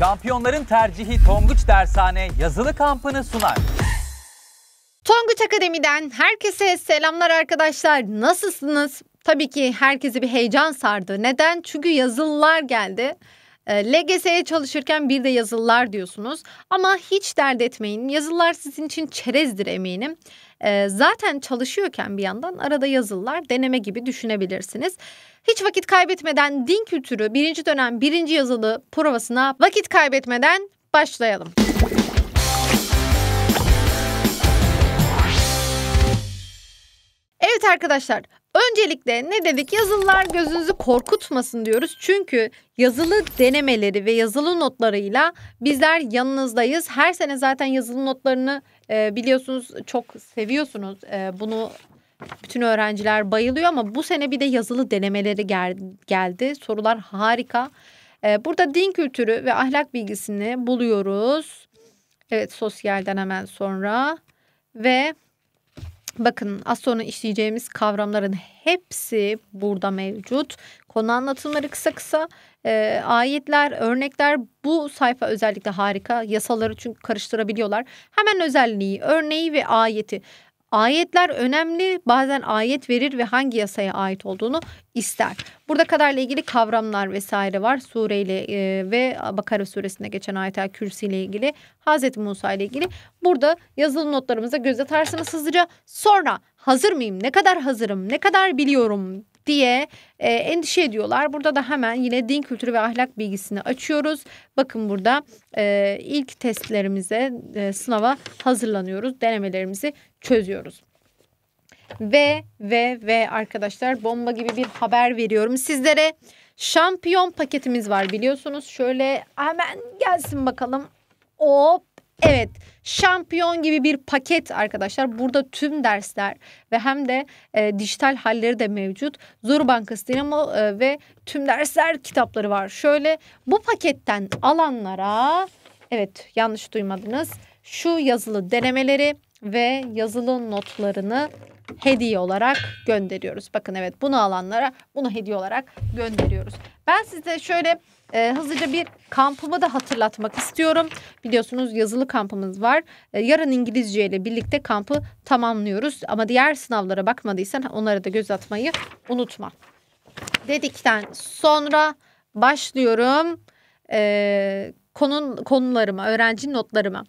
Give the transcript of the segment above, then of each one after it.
Şampiyonların tercihi Tonguç Dershane yazılı kampını sunar. Tonguç Akademi'den herkese selamlar arkadaşlar. Nasılsınız? Tabii ki herkesi bir heyecan sardı. Neden? Çünkü yazılılar geldi. Ee, LGS'ye çalışırken bir de yazılılar diyorsunuz. Ama hiç dert etmeyin. Yazılılar sizin için çerezdir eminim e, zaten çalışıyorken bir yandan arada yazılılar deneme gibi düşünebilirsiniz. Hiç vakit kaybetmeden din kültürü birinci dönem birinci yazılı provasına vakit kaybetmeden başlayalım. Evet arkadaşlar öncelikle ne dedik yazılılar gözünüzü korkutmasın diyoruz. Çünkü yazılı denemeleri ve yazılı notlarıyla bizler yanınızdayız. Her sene zaten yazılı notlarını e, biliyorsunuz çok seviyorsunuz. E, bunu bütün öğrenciler bayılıyor ama bu sene bir de yazılı denemeleri gel- geldi. Sorular harika. E, burada din kültürü ve ahlak bilgisini buluyoruz. Evet sosyalden hemen sonra ve Bakın az sonra işleyeceğimiz kavramların hepsi burada mevcut. Konu anlatımları kısa kısa, e, ayetler, örnekler bu sayfa özellikle harika. Yasaları çünkü karıştırabiliyorlar. Hemen özelliği, örneği ve ayeti. Ayetler önemli. Bazen ayet verir ve hangi yasaya ait olduğunu ister. Burada kadarla ilgili kavramlar vesaire var. Sureyle e, ve Bakara suresinde geçen ayet-el kürsi ile ilgili, Hazreti Musa ile ilgili. Burada yazılı notlarımıza göz atarsınız hızlıca. Sonra hazır mıyım? Ne kadar hazırım? Ne kadar biliyorum? diye e, endişe ediyorlar. Burada da hemen yine din kültürü ve ahlak bilgisini açıyoruz. Bakın burada e, ilk testlerimize e, sınava hazırlanıyoruz. Denemelerimizi çözüyoruz. Ve ve ve arkadaşlar bomba gibi bir haber veriyorum sizlere. Şampiyon paketimiz var biliyorsunuz. Şöyle hemen gelsin bakalım. Hop Evet, şampiyon gibi bir paket arkadaşlar. Burada tüm dersler ve hem de e, dijital halleri de mevcut. Zor Bankası Dinamo e, ve tüm dersler kitapları var. Şöyle bu paketten alanlara evet yanlış duymadınız. Şu yazılı denemeleri ve yazılı notlarını hediye olarak gönderiyoruz. Bakın evet bunu alanlara bunu hediye olarak gönderiyoruz. Ben size şöyle e, hızlıca bir kampımı da hatırlatmak istiyorum. Biliyorsunuz yazılı kampımız var. E, yarın İngilizce ile birlikte kampı tamamlıyoruz. Ama diğer sınavlara bakmadıysan onlara da göz atmayı unutma. Dedikten sonra başlıyorum e, konun konularıma, öğrenci notlarıma.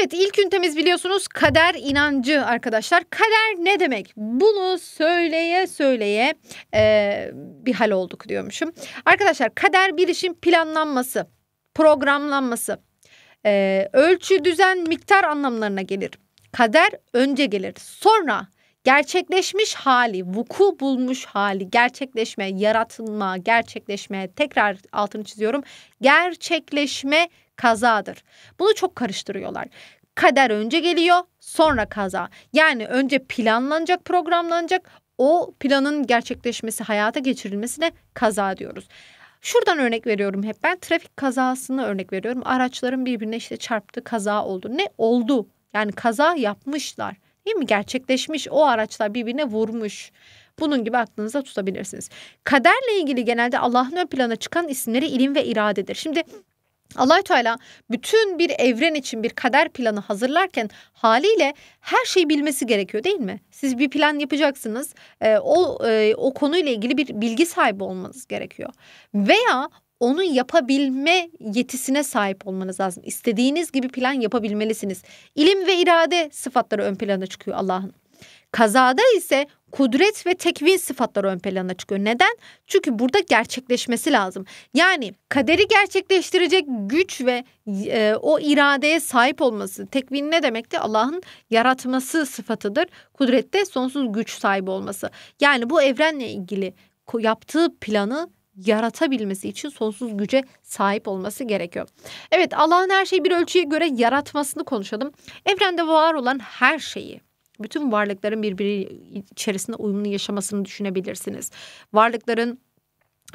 Evet ilk ünitemiz biliyorsunuz kader inancı arkadaşlar. Kader ne demek? Bunu söyleye söyleye e, bir hal olduk diyormuşum. Arkadaşlar kader bir işin planlanması, programlanması, e, ölçü, düzen, miktar anlamlarına gelir. Kader önce gelir. Sonra gerçekleşmiş hali, vuku bulmuş hali, gerçekleşme, yaratılma, gerçekleşme, tekrar altını çiziyorum, gerçekleşme kazadır. Bunu çok karıştırıyorlar. Kader önce geliyor, sonra kaza. Yani önce planlanacak, programlanacak, o planın gerçekleşmesi, hayata geçirilmesine kaza diyoruz. Şuradan örnek veriyorum hep ben trafik kazasını örnek veriyorum. Araçların birbirine işte çarptı kaza oldu. Ne oldu? Yani kaza yapmışlar. Değil mi? Gerçekleşmiş. O araçlar birbirine vurmuş. Bunun gibi aklınızda tutabilirsiniz. Kaderle ilgili genelde Allah'ın ön plana çıkan isimleri ilim ve iradedir. Şimdi allah Teala bütün bir evren için bir kader planı hazırlarken haliyle her şeyi bilmesi gerekiyor değil mi? Siz bir plan yapacaksınız. E, o e, o konuyla ilgili bir bilgi sahibi olmanız gerekiyor. Veya onu yapabilme yetisine sahip olmanız lazım. İstediğiniz gibi plan yapabilmelisiniz. İlim ve irade sıfatları ön plana çıkıyor Allah'ın. Kazada ise kudret ve tekvin sıfatları ön plana çıkıyor. Neden? Çünkü burada gerçekleşmesi lazım. Yani kaderi gerçekleştirecek güç ve e, o iradeye sahip olması. Tekvin ne demekti? Allah'ın yaratması sıfatıdır. Kudrette sonsuz güç sahibi olması. Yani bu evrenle ilgili yaptığı planı yaratabilmesi için sonsuz güce sahip olması gerekiyor. Evet Allah'ın her şeyi bir ölçüye göre yaratmasını konuşalım. Evrende var olan her şeyi bütün varlıkların birbiri içerisinde uyumlu yaşamasını düşünebilirsiniz. Varlıkların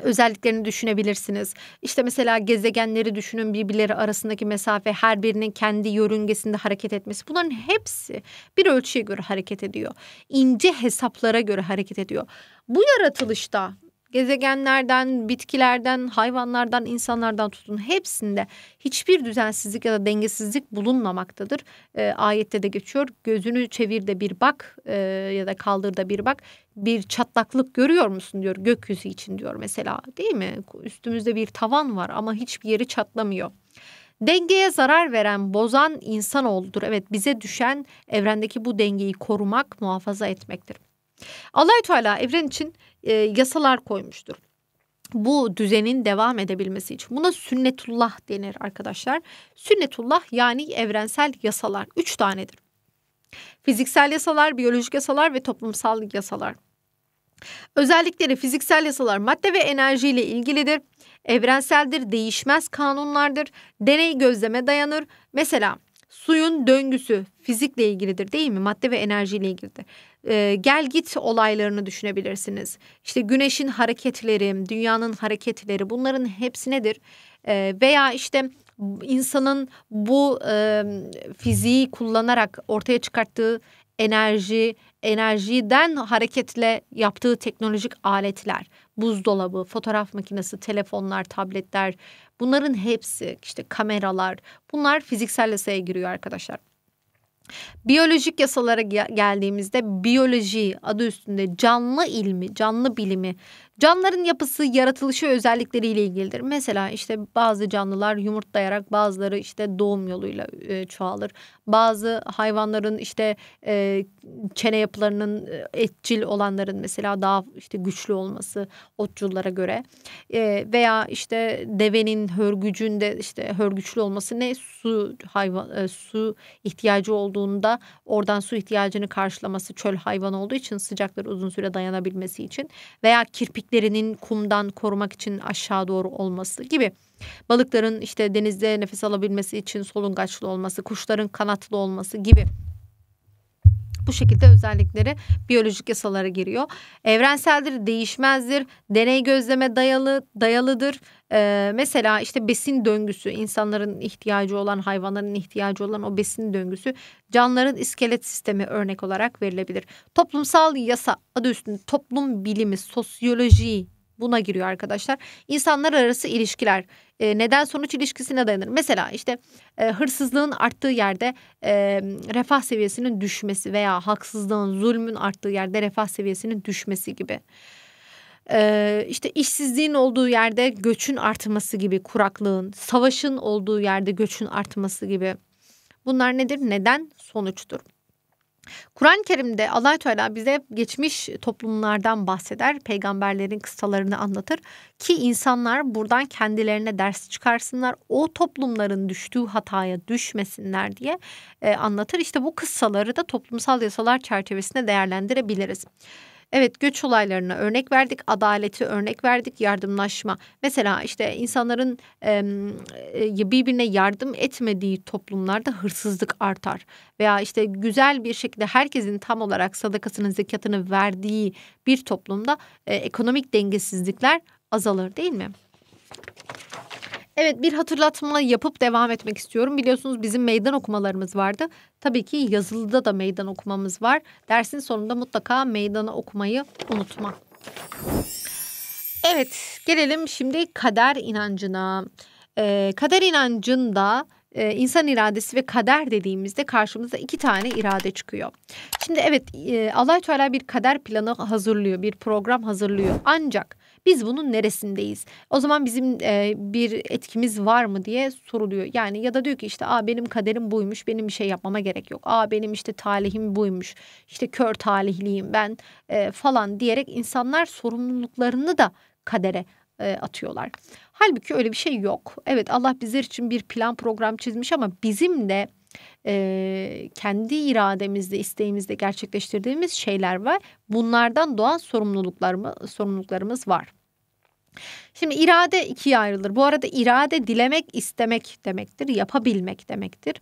özelliklerini düşünebilirsiniz. İşte mesela gezegenleri düşünün birbirleri arasındaki mesafe her birinin kendi yörüngesinde hareket etmesi bunların hepsi bir ölçüye göre hareket ediyor. İnce hesaplara göre hareket ediyor. Bu yaratılışta gezegenlerden, bitkilerden, hayvanlardan, insanlardan tutun hepsinde hiçbir düzensizlik ya da dengesizlik bulunmamaktadır. E, ayette de geçiyor. Gözünü çevir de bir bak e, ya da kaldır da bir bak. Bir çatlaklık görüyor musun diyor gökyüzü için diyor mesela değil mi? Üstümüzde bir tavan var ama hiçbir yeri çatlamıyor. Dengeye zarar veren, bozan insan oldur. Evet bize düşen evrendeki bu dengeyi korumak, muhafaza etmektir. Allah-u Teala evren için e, yasalar koymuştur bu düzenin devam edebilmesi için. Buna sünnetullah denir arkadaşlar. Sünnetullah yani evrensel yasalar. Üç tanedir. Fiziksel yasalar, biyolojik yasalar ve toplumsal yasalar. Özellikleri fiziksel yasalar madde ve enerji ile ilgilidir. Evrenseldir, değişmez kanunlardır. Deney gözleme dayanır. Mesela suyun döngüsü fizikle ilgilidir değil mi? Madde ve enerji ile ilgilidir e, gel git olaylarını düşünebilirsiniz. İşte güneşin hareketleri, dünyanın hareketleri bunların hepsi nedir? E, veya işte insanın bu e, fiziği kullanarak ortaya çıkarttığı enerji, enerjiden hareketle yaptığı teknolojik aletler, buzdolabı, fotoğraf makinesi, telefonlar, tabletler, bunların hepsi işte kameralar, bunlar fiziksel yasaya giriyor arkadaşlar. Biyolojik yasalara geldiğimizde biyoloji adı üstünde canlı ilmi, canlı bilimi Canlıların yapısı, yaratılışı özellikleriyle ilgilidir. Mesela işte bazı canlılar yumurtlayarak, bazıları işte doğum yoluyla e, çoğalır. Bazı hayvanların işte e, çene yapılarının e, etçil olanların mesela daha işte güçlü olması otçullara göre e, veya işte devenin hörgücünde işte hörgüçlü olması ne su hayvan e, su ihtiyacı olduğunda oradan su ihtiyacını karşılaması çöl hayvan olduğu için sıcakları uzun süre dayanabilmesi için veya kirpik diklerinin kumdan korumak için aşağı doğru olması gibi. Balıkların işte denizde nefes alabilmesi için solungaçlı olması, kuşların kanatlı olması gibi bu şekilde özellikleri biyolojik yasalara giriyor. Evrenseldir, değişmezdir, deney gözleme dayalı dayalıdır ee, mesela işte besin döngüsü insanların ihtiyacı olan hayvanların ihtiyacı olan o besin döngüsü canlıların iskelet sistemi örnek olarak verilebilir. Toplumsal yasa adı üstünde toplum bilimi, sosyoloji buna giriyor arkadaşlar. İnsanlar arası ilişkiler e, neden sonuç ilişkisine dayanır. Mesela işte e, hırsızlığın arttığı yerde e, refah seviyesinin düşmesi veya haksızlığın zulmün arttığı yerde refah seviyesinin düşmesi gibi e, işte işsizliğin olduğu yerde göçün artması gibi kuraklığın, savaşın olduğu yerde göçün artması gibi. Bunlar nedir? Neden? Sonuçtur. Kur'an-ı Kerim'de allah Teala bize geçmiş toplumlardan bahseder. Peygamberlerin kıssalarını anlatır. Ki insanlar buradan kendilerine ders çıkarsınlar. O toplumların düştüğü hataya düşmesinler diye e, anlatır. İşte bu kıssaları da toplumsal yasalar çerçevesinde değerlendirebiliriz. Evet göç olaylarına örnek verdik, adaleti örnek verdik, yardımlaşma. Mesela işte insanların e, birbirine yardım etmediği toplumlarda hırsızlık artar. Veya işte güzel bir şekilde herkesin tam olarak sadakasını, zekatını verdiği bir toplumda e, ekonomik dengesizlikler azalır değil mi? Evet bir hatırlatma yapıp devam etmek istiyorum. Biliyorsunuz bizim meydan okumalarımız vardı. Tabii ki yazılıda da meydan okumamız var. Dersin sonunda mutlaka meydana okumayı unutma. Evet gelelim şimdi kader inancına. Ee, kader inancında e, insan iradesi ve kader dediğimizde karşımıza iki tane irade çıkıyor. Şimdi evet e, allah Teala bir kader planı hazırlıyor, bir program hazırlıyor. Ancak biz bunun neresindeyiz? O zaman bizim e, bir etkimiz var mı diye soruluyor. Yani ya da diyor ki işte Aa, benim kaderim buymuş benim bir şey yapmama gerek yok. Aa benim işte talihim buymuş işte kör talihliyim ben e, falan diyerek insanlar sorumluluklarını da kadere e, atıyorlar. Halbuki öyle bir şey yok. Evet Allah bizler için bir plan program çizmiş ama bizim de e, kendi irademizde, isteğimizde gerçekleştirdiğimiz şeyler var. Bunlardan doğan sorumluluklarımız, sorumluluklarımız var. Şimdi irade ikiye ayrılır. Bu arada irade dilemek, istemek demektir, yapabilmek demektir.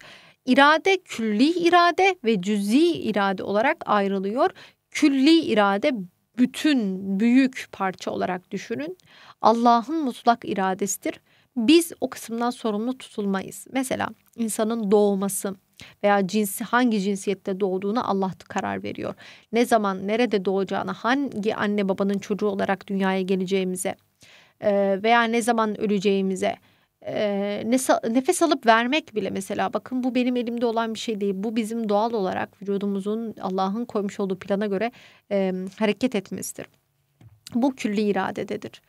İrade külli irade ve cüzi irade olarak ayrılıyor. Külli irade bütün büyük parça olarak düşünün. Allah'ın mutlak iradesidir. Biz o kısımdan sorumlu tutulmayız. Mesela insanın doğması veya cinsi hangi cinsiyette doğduğuna Allah karar veriyor. Ne zaman nerede doğacağına, hangi anne babanın çocuğu olarak dünyaya geleceğimize, ee, veya ne zaman öleceğimize e, nefes alıp vermek bile mesela bakın bu benim elimde olan bir şey değil. Bu bizim doğal olarak vücudumuzun Allah'ın koymuş olduğu plana göre hareket etmesidir. Bu külli iradededir.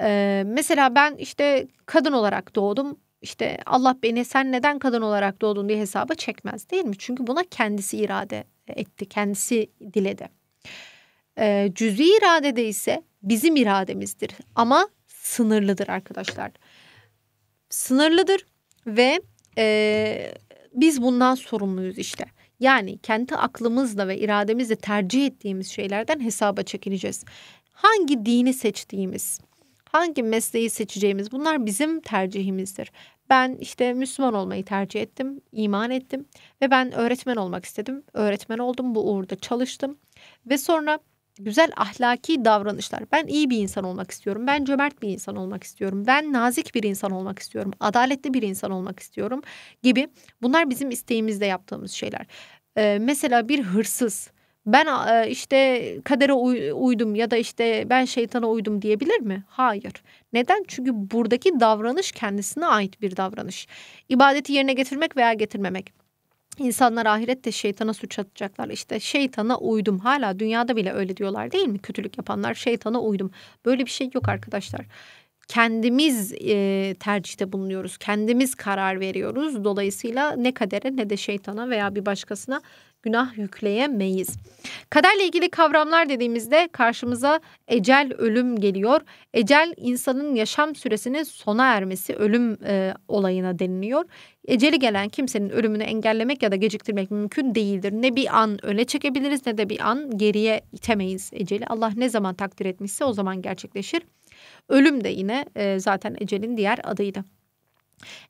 E, mesela ben işte kadın olarak doğdum. işte Allah beni sen neden kadın olarak doğdun diye hesaba çekmez değil mi? Çünkü buna kendisi irade etti, kendisi diledi. E, cüz'i iradede ise bizim irademizdir ama sınırlıdır arkadaşlar. Sınırlıdır ve e, biz bundan sorumluyuz işte. Yani kendi aklımızla ve irademizle tercih ettiğimiz şeylerden hesaba çekileceğiz. Hangi dini seçtiğimiz, hangi mesleği seçeceğimiz bunlar bizim tercihimizdir. Ben işte Müslüman olmayı tercih ettim, iman ettim ve ben öğretmen olmak istedim. Öğretmen oldum, bu uğurda çalıştım ve sonra güzel ahlaki davranışlar. Ben iyi bir insan olmak istiyorum. Ben cömert bir insan olmak istiyorum. Ben nazik bir insan olmak istiyorum. Adaletli bir insan olmak istiyorum gibi. Bunlar bizim isteğimizde yaptığımız şeyler. Ee, mesela bir hırsız ben e, işte kadere uydum ya da işte ben şeytana uydum diyebilir mi? Hayır. Neden? Çünkü buradaki davranış kendisine ait bir davranış. İbadeti yerine getirmek veya getirmemek İnsanlar ahirette şeytana suç atacaklar. İşte şeytana uydum. Hala dünyada bile öyle diyorlar değil mi? Kötülük yapanlar şeytana uydum. Böyle bir şey yok arkadaşlar. Kendimiz e, tercihte bulunuyoruz. Kendimiz karar veriyoruz. Dolayısıyla ne kadere ne de şeytana veya bir başkasına günah yükleyemeyiz. Kaderle ilgili kavramlar dediğimizde karşımıza ecel ölüm geliyor. Ecel insanın yaşam süresinin sona ermesi ölüm e, olayına deniliyor. Eceli gelen kimsenin ölümünü engellemek ya da geciktirmek mümkün değildir. Ne bir an öne çekebiliriz ne de bir an geriye itemeyiz eceli. Allah ne zaman takdir etmişse o zaman gerçekleşir. Ölüm de yine e, zaten ecelin diğer adıydı.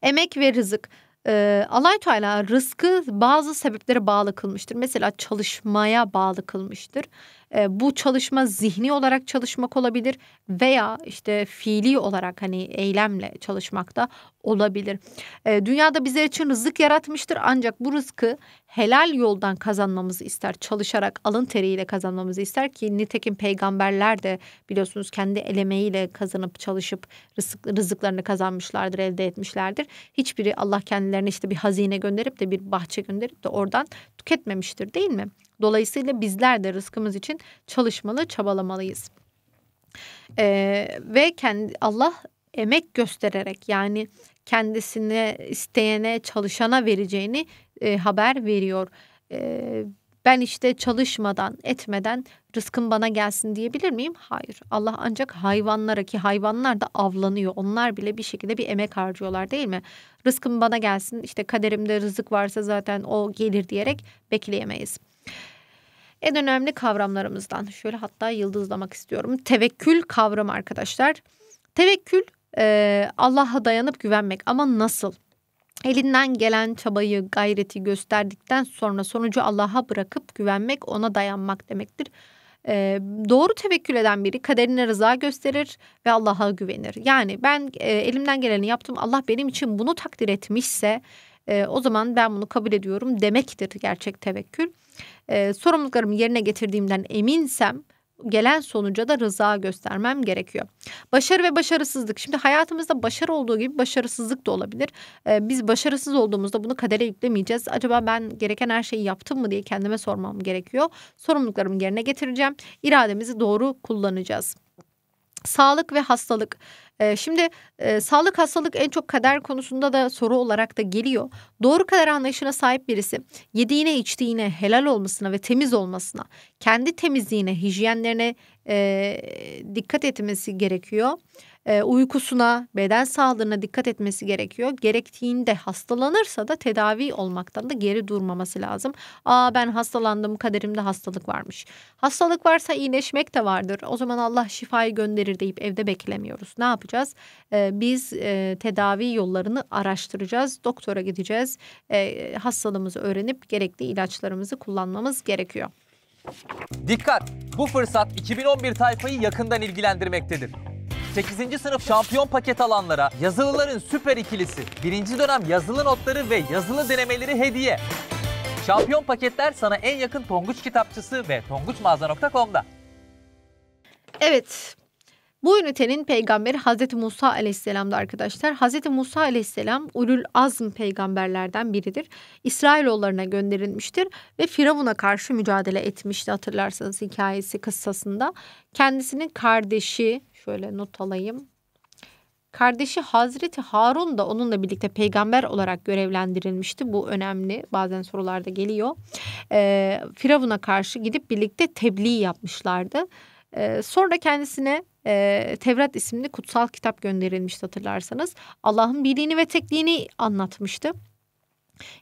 Emek ve rızık e, allah Teala rızkı bazı sebeplere bağlı kılmıştır. Mesela çalışmaya bağlı kılmıştır. E, bu çalışma zihni olarak çalışmak olabilir veya işte fiili olarak hani eylemle çalışmak da olabilir. E, dünyada bizler için rızık yaratmıştır ancak bu rızkı helal yoldan kazanmamızı ister. Çalışarak alın teriyle kazanmamızı ister ki nitekim peygamberler de biliyorsunuz kendi el kazanıp çalışıp rızık, rızıklarını kazanmışlardır, elde etmişlerdir. Hiçbiri Allah kendilerine işte bir hazine gönderip de bir bahçe gönderip de oradan tüketmemiştir değil mi? Dolayısıyla bizler de rızkımız için çalışmalı, çabalamalıyız. Ee, ve kendi Allah emek göstererek yani kendisine isteyene çalışana vereceğini e, haber veriyor. E, ben işte çalışmadan etmeden rızkım bana gelsin diyebilir miyim? Hayır. Allah ancak hayvanlara ki hayvanlar da avlanıyor. Onlar bile bir şekilde bir emek harcıyorlar değil mi? Rızkım bana gelsin işte kaderimde rızık varsa zaten o gelir diyerek bekleyemeyiz. En önemli kavramlarımızdan şöyle hatta yıldızlamak istiyorum. Tevekkül kavramı arkadaşlar. Tevekkül e, Allah'a dayanıp güvenmek ama nasıl? Elinden gelen çabayı, gayreti gösterdikten sonra sonucu Allah'a bırakıp güvenmek, ona dayanmak demektir. E, doğru tevekkül eden biri kaderine rıza gösterir ve Allah'a güvenir. Yani ben e, elimden geleni yaptım. Allah benim için bunu takdir etmişse e, o zaman ben bunu kabul ediyorum demektir gerçek tevekkül e, sorumluluklarımı yerine getirdiğimden eminsem gelen sonuca da rıza göstermem gerekiyor. Başarı ve başarısızlık. Şimdi hayatımızda başarı olduğu gibi başarısızlık da olabilir. Ee, biz başarısız olduğumuzda bunu kadere yüklemeyeceğiz. Acaba ben gereken her şeyi yaptım mı diye kendime sormam gerekiyor. Sorumluluklarımı yerine getireceğim. İrademizi doğru kullanacağız. Sağlık ve hastalık. Ee, şimdi e, sağlık hastalık en çok kader konusunda da soru olarak da geliyor. Doğru kader anlayışına sahip birisi yediğine içtiğine helal olmasına ve temiz olmasına kendi temizliğine hijyenlerine e, dikkat etmesi gerekiyor. E, uykusuna, beden sağlığına dikkat etmesi gerekiyor. Gerektiğinde hastalanırsa da tedavi olmaktan da geri durmaması lazım. Aa ben hastalandım, kaderimde hastalık varmış. Hastalık varsa iyileşmek de vardır. O zaman Allah şifayı gönderir deyip evde beklemiyoruz. Ne yapacağız? E, biz e, tedavi yollarını araştıracağız. Doktora gideceğiz. hastalığımızı öğrenip gerekli ilaçlarımızı kullanmamız gerekiyor. Dikkat! Bu fırsat 2011 tayfayı yakından ilgilendirmektedir. 8. sınıf şampiyon paket alanlara yazılıların süper ikilisi, 1. dönem yazılı notları ve yazılı denemeleri hediye. Şampiyon paketler sana en yakın Tonguç kitapçısı ve tonguçmağaza.com'da. Evet, bu ünitenin peygamberi Hazreti Musa aleyhisselamdı arkadaşlar. Hazreti Musa aleyhisselam Ulul Azm peygamberlerden biridir. İsrailoğullarına gönderilmiştir ve Firavun'a karşı mücadele etmişti hatırlarsanız hikayesi kıssasında. Kendisinin kardeşi Şöyle not alayım. Kardeşi Hazreti Harun da onunla birlikte peygamber olarak görevlendirilmişti. Bu önemli bazen sorularda geliyor. E, Firavun'a karşı gidip birlikte tebliğ yapmışlardı. E, sonra kendisine e, Tevrat isimli kutsal kitap gönderilmişti hatırlarsanız. Allah'ın birliğini ve tekliğini anlatmıştı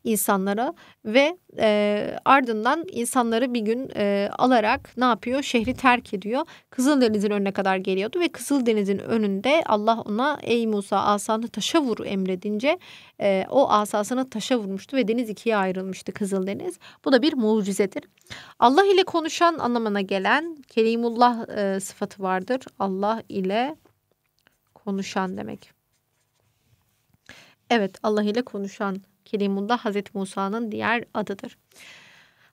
insanlara ve e, ardından insanları bir gün e, alarak ne yapıyor? Şehri terk ediyor. Kızıldeniz'in önüne kadar geliyordu ve Kızıldeniz'in önünde Allah ona ey Musa asanı taşa vur emredince e, o asasını taşa vurmuştu ve deniz ikiye ayrılmıştı Kızıldeniz. Bu da bir mucizedir. Allah ile konuşan anlamına gelen Kelimullah e, sıfatı vardır. Allah ile konuşan demek. Evet Allah ile konuşan Kelimullah Hazreti Musa'nın diğer adıdır.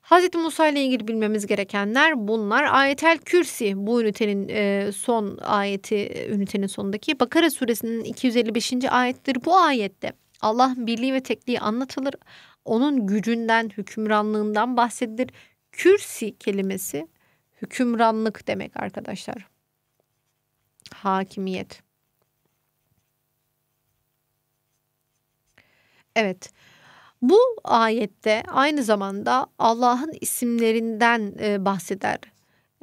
Hazreti Musa ile ilgili bilmemiz gerekenler bunlar. Ayetel Kürsi bu ünitenin e, son ayeti e, ünitenin sonundaki Bakara suresinin 255. ayettir. Bu ayette Allah birliği ve tekliği anlatılır. Onun gücünden, hükümranlığından bahsedilir. Kürsi kelimesi hükümranlık demek arkadaşlar. Hakimiyet. Evet. Bu ayette aynı zamanda Allah'ın isimlerinden e, bahseder.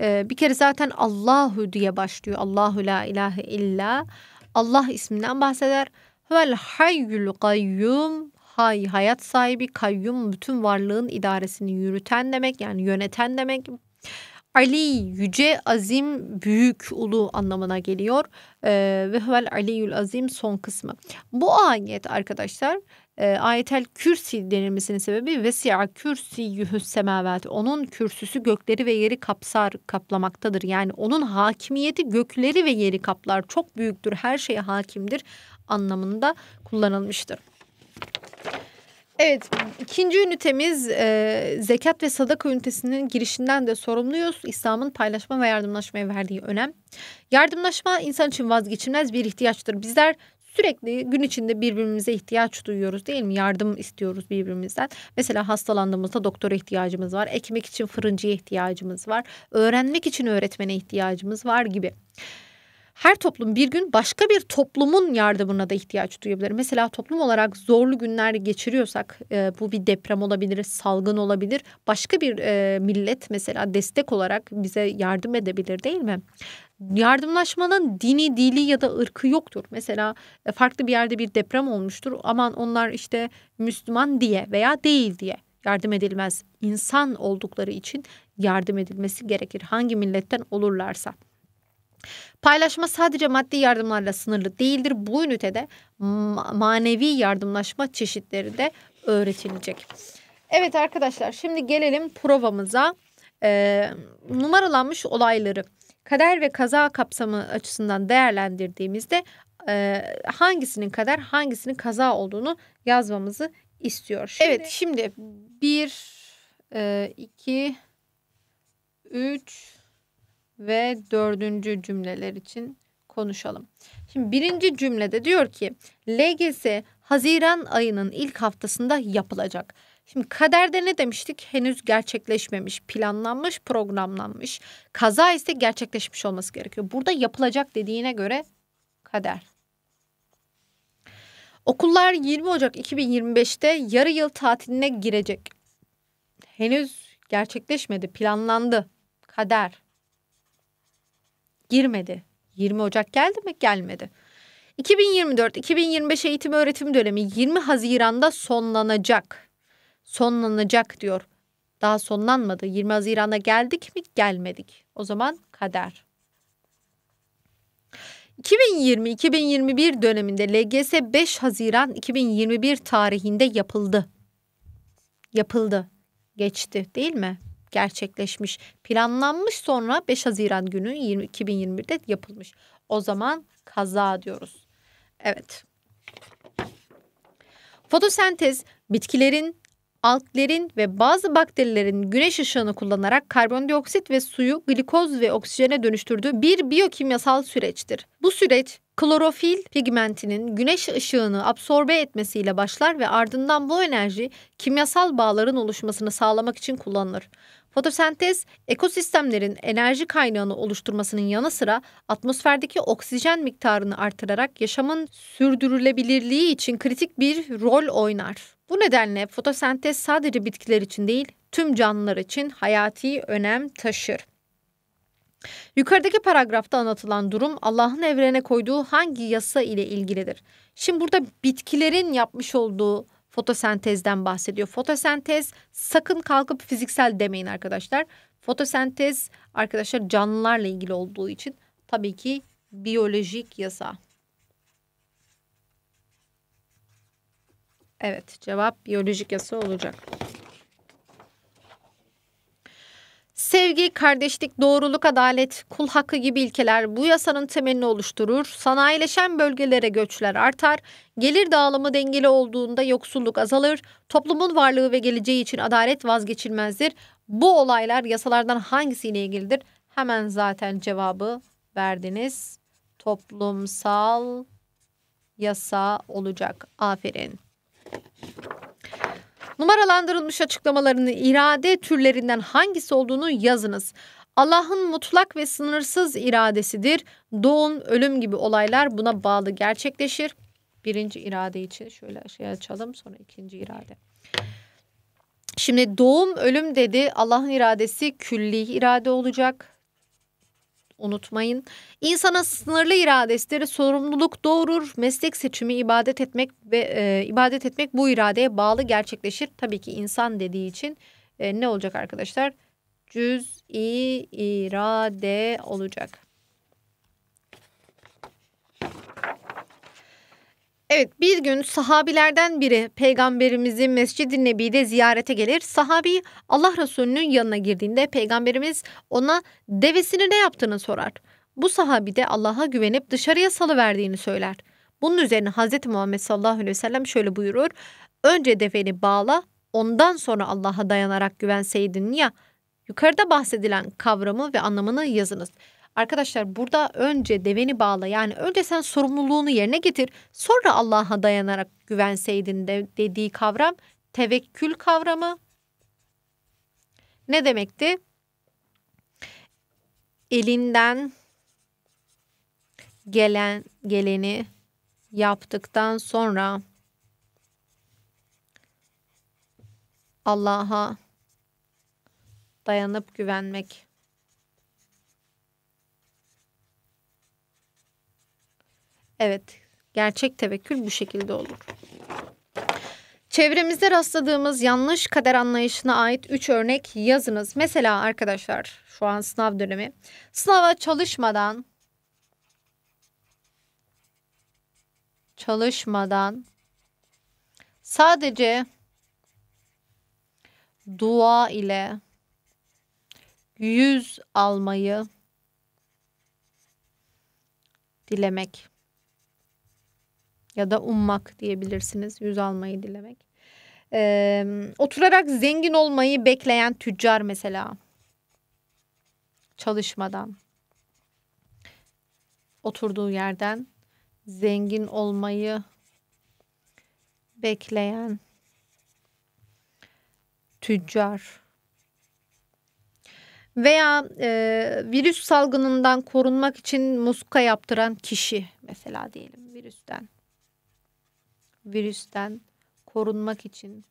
E, bir kere zaten Allahu diye başlıyor. Allahu la ilahe illa. Allah isminden bahseder. Vel hayyul kayyum. Hay hayat sahibi, kayyum bütün varlığın idaresini yürüten demek yani yöneten demek. Ali yüce, azim, büyük, ulu anlamına geliyor. Ee, ve huvel aliyül azim son kısmı. Bu ayet arkadaşlar e, ayetel kürsi denilmesinin sebebi vesi'a kürsi yühüs semavat. Onun kürsüsü gökleri ve yeri kapsar, kaplamaktadır. Yani onun hakimiyeti gökleri ve yeri kaplar. Çok büyüktür, her şeye hakimdir anlamında kullanılmıştır. Evet ikinci ünitemiz e, zekat ve sadaka ünitesinin girişinden de sorumluyuz. İslam'ın paylaşma ve yardımlaşmaya verdiği önem. Yardımlaşma insan için vazgeçilmez bir ihtiyaçtır. Bizler sürekli gün içinde birbirimize ihtiyaç duyuyoruz değil mi? Yardım istiyoruz birbirimizden. Mesela hastalandığımızda doktora ihtiyacımız var. Ekmek için fırıncıya ihtiyacımız var. Öğrenmek için öğretmene ihtiyacımız var gibi her toplum bir gün başka bir toplumun yardımına da ihtiyaç duyabilir. Mesela toplum olarak zorlu günler geçiriyorsak e, bu bir deprem olabilir, salgın olabilir. Başka bir e, millet mesela destek olarak bize yardım edebilir değil mi? Yardımlaşmanın dini, dili ya da ırkı yoktur. Mesela e, farklı bir yerde bir deprem olmuştur. Aman onlar işte Müslüman diye veya değil diye yardım edilmez. İnsan oldukları için yardım edilmesi gerekir. Hangi milletten olurlarsa. Paylaşma sadece maddi yardımlarla sınırlı değildir. Bu ünitede manevi yardımlaşma çeşitleri de öğretilecek. Evet arkadaşlar şimdi gelelim provamıza. Ee, numaralanmış olayları kader ve kaza kapsamı açısından değerlendirdiğimizde e, hangisinin kader hangisinin kaza olduğunu yazmamızı istiyor. Şimdi, evet şimdi 1, 2, 3, ve dördüncü cümleler için konuşalım. Şimdi birinci cümlede diyor ki LGS Haziran ayının ilk haftasında yapılacak. Şimdi kaderde ne demiştik? Henüz gerçekleşmemiş, planlanmış, programlanmış. Kaza ise gerçekleşmiş olması gerekiyor. Burada yapılacak dediğine göre kader. Okullar 20 Ocak 2025'te yarı yıl tatiline girecek. Henüz gerçekleşmedi, planlandı. Kader. Girmedi. 20 Ocak geldi mi? Gelmedi. 2024-2025 eğitim öğretim dönemi 20 Haziran'da sonlanacak. Sonlanacak diyor. Daha sonlanmadı. 20 Haziran'a geldik mi? Gelmedik. O zaman kader. 2020-2021 döneminde LGS 5 Haziran 2021 tarihinde yapıldı. Yapıldı. Geçti değil mi? gerçekleşmiş, planlanmış sonra 5 Haziran günü 20, 2021'de yapılmış. O zaman kaza diyoruz. Evet. Fotosentez bitkilerin, alklerin ve bazı bakterilerin güneş ışığını kullanarak karbondioksit ve suyu glikoz ve oksijene dönüştürdüğü bir biyokimyasal süreçtir. Bu süreç klorofil pigmentinin güneş ışığını absorbe etmesiyle başlar ve ardından bu enerji kimyasal bağların oluşmasını sağlamak için kullanılır. Fotosentez ekosistemlerin enerji kaynağını oluşturmasının yanı sıra atmosferdeki oksijen miktarını artırarak yaşamın sürdürülebilirliği için kritik bir rol oynar. Bu nedenle fotosentez sadece bitkiler için değil, tüm canlılar için hayati önem taşır. Yukarıdaki paragrafta anlatılan durum Allah'ın evrene koyduğu hangi yasa ile ilgilidir? Şimdi burada bitkilerin yapmış olduğu fotosentezden bahsediyor. Fotosentez sakın kalkıp fiziksel demeyin arkadaşlar. Fotosentez arkadaşlar canlılarla ilgili olduğu için tabii ki biyolojik yasa. Evet cevap biyolojik yasa olacak. Sevgi, kardeşlik, doğruluk, adalet, kul hakkı gibi ilkeler bu yasanın temelini oluşturur. Sanayileşen bölgelere göçler artar. Gelir dağılımı dengeli olduğunda yoksulluk azalır. Toplumun varlığı ve geleceği için adalet vazgeçilmezdir. Bu olaylar yasalardan hangisiyle ilgilidir? Hemen zaten cevabı verdiniz. Toplumsal yasa olacak. Aferin. Numaralandırılmış açıklamalarının irade türlerinden hangisi olduğunu yazınız. Allah'ın mutlak ve sınırsız iradesidir. Doğum, ölüm gibi olaylar buna bağlı gerçekleşir. Birinci irade için şöyle şey açalım sonra ikinci irade. Şimdi doğum, ölüm dedi. Allah'ın iradesi külli irade olacak unutmayın. İnsana sınırlı iradesleri sorumluluk doğurur. Meslek seçimi ibadet etmek ve e, ibadet etmek bu iradeye bağlı gerçekleşir. Tabii ki insan dediği için e, ne olacak arkadaşlar? Cüz i irade olacak. Evet bir gün sahabilerden biri peygamberimizi Mescid-i Nebi'de ziyarete gelir. Sahabi Allah Resulü'nün yanına girdiğinde peygamberimiz ona devesini ne yaptığını sorar. Bu sahabi de Allah'a güvenip dışarıya salıverdiğini söyler. Bunun üzerine Hz. Muhammed sallallahu aleyhi ve sellem şöyle buyurur. Önce deveni bağla ondan sonra Allah'a dayanarak güvenseydin ya. Yukarıda bahsedilen kavramı ve anlamını yazınız. Arkadaşlar burada önce deveni bağla yani önce sen sorumluluğunu yerine getir sonra Allah'a dayanarak güvenseydin de dediği kavram tevekkül kavramı. Ne demekti? Elinden gelen geleni yaptıktan sonra Allah'a dayanıp güvenmek. Evet, gerçek tevekkül bu şekilde olur. Çevremizde rastladığımız yanlış kader anlayışına ait 3 örnek yazınız. Mesela arkadaşlar şu an sınav dönemi. Sınava çalışmadan çalışmadan sadece dua ile yüz almayı dilemek ya da ummak diyebilirsiniz yüz almayı dilemek. Ee, oturarak zengin olmayı bekleyen tüccar mesela çalışmadan oturduğu yerden zengin olmayı bekleyen tüccar veya e, virüs salgınından korunmak için muska yaptıran kişi mesela diyelim virüsten virüsten korunmak için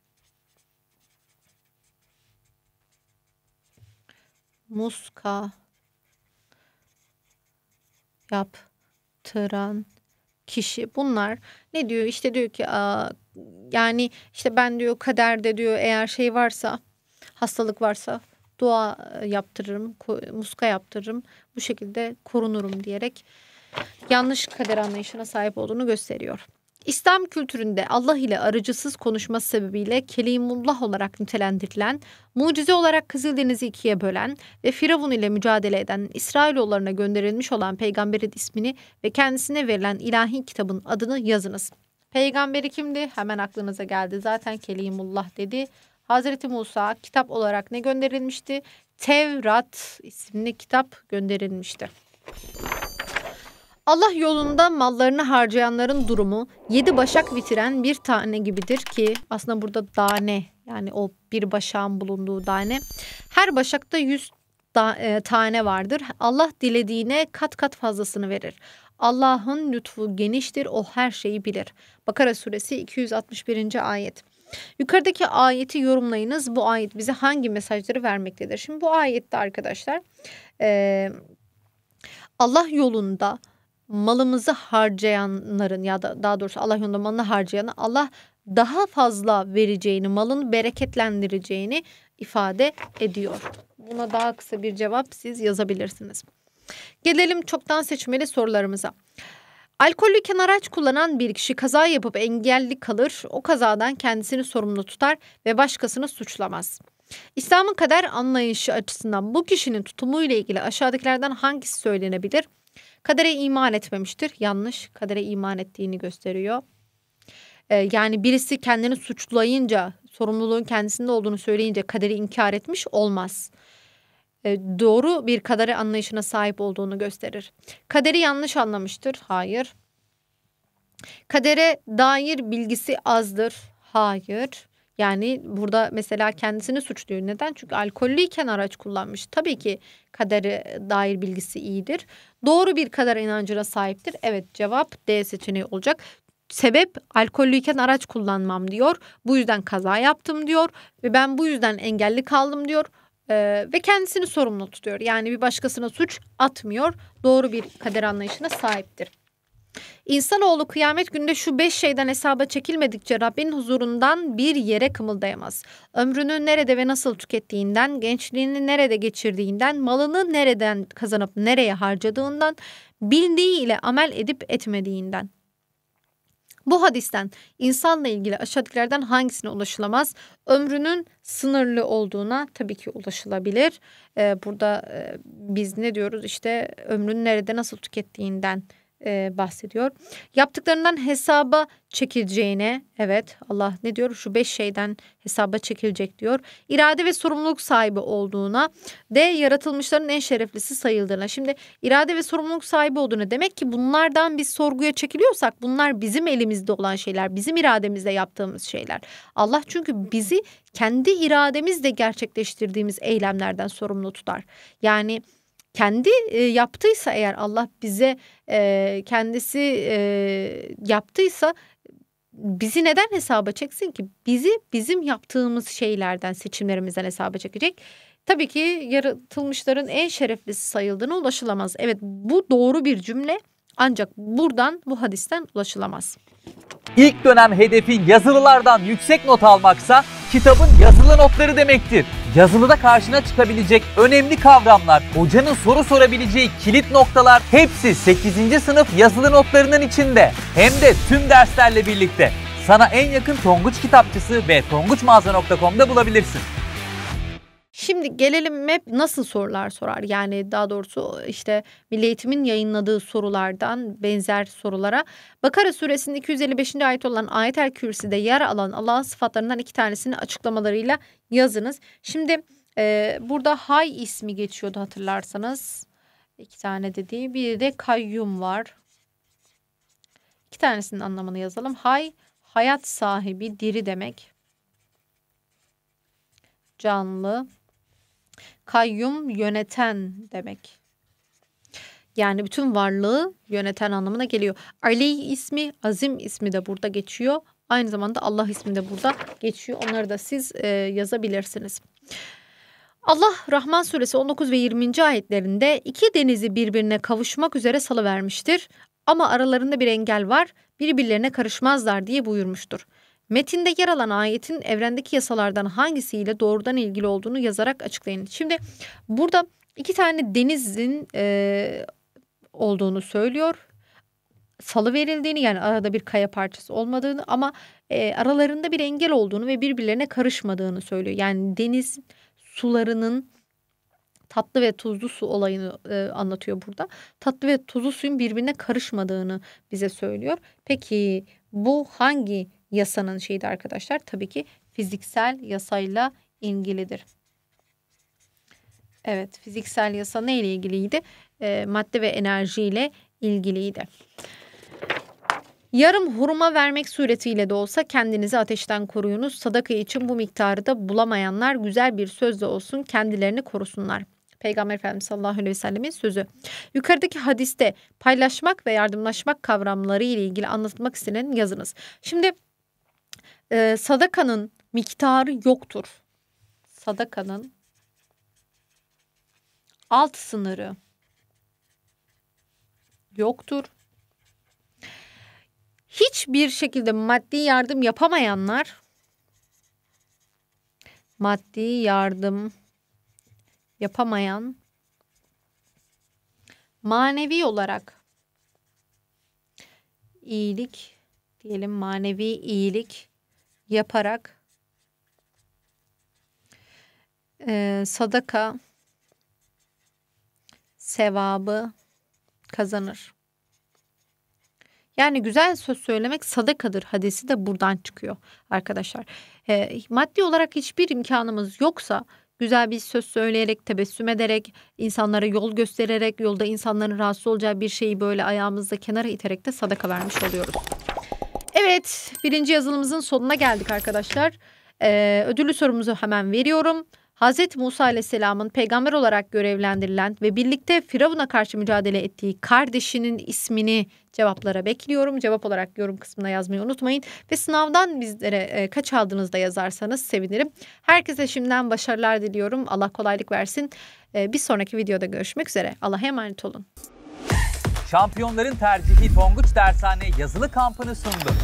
muska yaptıran kişi bunlar ne diyor işte diyor ki aa, yani işte ben diyor kaderde diyor eğer şey varsa hastalık varsa dua yaptırırım muska yaptırırım bu şekilde korunurum diyerek yanlış kader anlayışına sahip olduğunu gösteriyor. İslam kültüründe Allah ile aracısız konuşma sebebiyle Kelimullah olarak nitelendirilen, mucize olarak Kızıldeniz'i ikiye bölen ve Firavun ile mücadele eden İsrailoğullarına gönderilmiş olan peygamberin ismini ve kendisine verilen ilahi kitabın adını yazınız. Peygamberi kimdi? Hemen aklınıza geldi. Zaten Kelimullah dedi. Hazreti Musa kitap olarak ne gönderilmişti? Tevrat isimli kitap gönderilmişti. Allah yolunda mallarını harcayanların durumu yedi başak bitiren bir tane gibidir ki aslında burada tane yani o bir başağın bulunduğu tane her başakta yüz da, e, tane vardır. Allah dilediğine kat kat fazlasını verir. Allah'ın lütfu geniştir o her şeyi bilir. Bakara suresi 261. ayet. Yukarıdaki ayeti yorumlayınız. Bu ayet bize hangi mesajları vermektedir? Şimdi bu ayette arkadaşlar e, Allah yolunda malımızı harcayanların ya da daha doğrusu Allah yolunda malını harcayanı Allah daha fazla vereceğini, malını bereketlendireceğini ifade ediyor. Buna daha kısa bir cevap siz yazabilirsiniz. Gelelim çoktan seçmeli sorularımıza. Alkollüyken araç kullanan bir kişi kaza yapıp engelli kalır, o kazadan kendisini sorumlu tutar ve başkasını suçlamaz. İslam'ın kader anlayışı açısından bu kişinin tutumu ile ilgili aşağıdakilerden hangisi söylenebilir? Kadere iman etmemiştir. Yanlış. Kadere iman ettiğini gösteriyor. Ee, yani birisi kendini suçlayınca, sorumluluğun kendisinde olduğunu söyleyince kaderi inkar etmiş olmaz. Ee, doğru bir kadere anlayışına sahip olduğunu gösterir. Kaderi yanlış anlamıştır. Hayır. Kadere dair bilgisi azdır. Hayır. Yani burada mesela kendisini suçluyor. Neden? Çünkü alkollüyken araç kullanmış. Tabii ki kadere dair bilgisi iyidir doğru bir kadar inancına sahiptir. Evet cevap D seçeneği olacak. Sebep alkollüyken araç kullanmam diyor. Bu yüzden kaza yaptım diyor ve ben bu yüzden engelli kaldım diyor. Ee, ve kendisini sorumlu tutuyor. Yani bir başkasına suç atmıyor. Doğru bir kader anlayışına sahiptir. İnsanoğlu kıyamet günde şu beş şeyden hesaba çekilmedikçe Rabbin huzurundan bir yere kımıldayamaz. Ömrünü nerede ve nasıl tükettiğinden, gençliğini nerede geçirdiğinden, malını nereden kazanıp nereye harcadığından, bildiği ile amel edip etmediğinden. Bu hadisten insanla ilgili aşağıdakilerden hangisine ulaşılamaz? Ömrünün sınırlı olduğuna tabii ki ulaşılabilir. Ee, burada e, biz ne diyoruz işte ömrünü nerede nasıl tükettiğinden e, bahsediyor. Yaptıklarından hesaba çekileceğine evet Allah ne diyor şu beş şeyden hesaba çekilecek diyor. İrade ve sorumluluk sahibi olduğuna de yaratılmışların en şereflisi sayıldığına. Şimdi irade ve sorumluluk sahibi olduğuna demek ki bunlardan biz sorguya çekiliyorsak bunlar bizim elimizde olan şeyler bizim irademizle yaptığımız şeyler. Allah çünkü bizi kendi irademizle gerçekleştirdiğimiz eylemlerden sorumlu tutar. Yani kendi e, yaptıysa eğer Allah bize e, kendisi e, yaptıysa bizi neden hesaba çeksin ki? Bizi bizim yaptığımız şeylerden, seçimlerimizden hesaba çekecek. Tabii ki yaratılmışların en şereflisi sayıldığına ulaşılamaz. Evet bu doğru bir cümle ancak buradan bu hadisten ulaşılamaz. İlk dönem hedefin yazılılardan yüksek not almaksa kitabın yazılı notları demektir yazılıda karşına çıkabilecek önemli kavramlar, hocanın soru sorabileceği kilit noktalar hepsi 8. sınıf yazılı notlarının içinde. Hem de tüm derslerle birlikte. Sana en yakın Tonguç kitapçısı ve tonguçmağaza.com'da bulabilirsin. Şimdi gelelim MEP nasıl sorular sorar? Yani daha doğrusu işte Milli Eğitim'in yayınladığı sorulardan benzer sorulara. Bakara suresinin 255. ayet olan ayetel kürsüde yer alan Allah'ın sıfatlarından iki tanesini açıklamalarıyla yazınız. Şimdi e, burada Hay ismi geçiyordu hatırlarsanız. İki tane dediği bir de kayyum var. İki tanesinin anlamını yazalım. Hay hayat sahibi diri demek. Canlı kayyum yöneten demek. Yani bütün varlığı yöneten anlamına geliyor. Ali ismi, azim ismi de burada geçiyor. Aynı zamanda Allah ismi de burada geçiyor. Onları da siz e, yazabilirsiniz. Allah Rahman suresi 19 ve 20. ayetlerinde iki denizi birbirine kavuşmak üzere salıvermiştir. Ama aralarında bir engel var birbirlerine karışmazlar diye buyurmuştur. Metinde yer alan ayetin evrendeki yasalardan hangisiyle doğrudan ilgili olduğunu yazarak açıklayın. Şimdi burada iki tane denizin e, olduğunu söylüyor. Salı verildiğini yani arada bir kaya parçası olmadığını ama e, aralarında bir engel olduğunu ve birbirlerine karışmadığını söylüyor. Yani deniz sularının tatlı ve tuzlu su olayını e, anlatıyor burada. Tatlı ve tuzlu suyun birbirine karışmadığını bize söylüyor. Peki bu hangi yasanın şeyi de arkadaşlar tabii ki fiziksel yasayla ilgilidir. Evet fiziksel yasa ne ile ilgiliydi? E, madde ve enerji ile ilgiliydi. Yarım hurma vermek suretiyle de olsa kendinizi ateşten koruyunuz. Sadaka için bu miktarı da bulamayanlar güzel bir sözle olsun kendilerini korusunlar. Peygamber Efendimiz sallallahu aleyhi ve sellemin sözü. Yukarıdaki hadiste paylaşmak ve yardımlaşmak kavramları ile ilgili anlatmak istenen yazınız. Şimdi e, sadakanın miktarı yoktur. Sadakanın alt sınırı yoktur. Hiçbir şekilde maddi yardım yapamayanlar maddi yardım yapamayan manevi olarak iyilik diyelim manevi iyilik yaparak e, sadaka sevabı kazanır. Yani güzel söz söylemek sadakadır hadisi de buradan çıkıyor arkadaşlar. E, maddi olarak hiçbir imkanımız yoksa güzel bir söz söyleyerek, tebessüm ederek, insanlara yol göstererek, yolda insanların rahatsız olacağı bir şeyi böyle ayağımızda kenara iterek de sadaka vermiş oluyoruz. Evet birinci yazılımızın sonuna geldik arkadaşlar. Ee, ödüllü sorumuzu hemen veriyorum. Hz. Musa Aleyhisselam'ın peygamber olarak görevlendirilen ve birlikte Firavun'a karşı mücadele ettiği kardeşinin ismini cevaplara bekliyorum. Cevap olarak yorum kısmına yazmayı unutmayın. Ve sınavdan bizlere e, kaç aldığınızda yazarsanız sevinirim. Herkese şimdiden başarılar diliyorum. Allah kolaylık versin. E, bir sonraki videoda görüşmek üzere. Allah'a emanet olun. Şampiyonların tercihi Tonguç Dershane yazılı kampını sundu.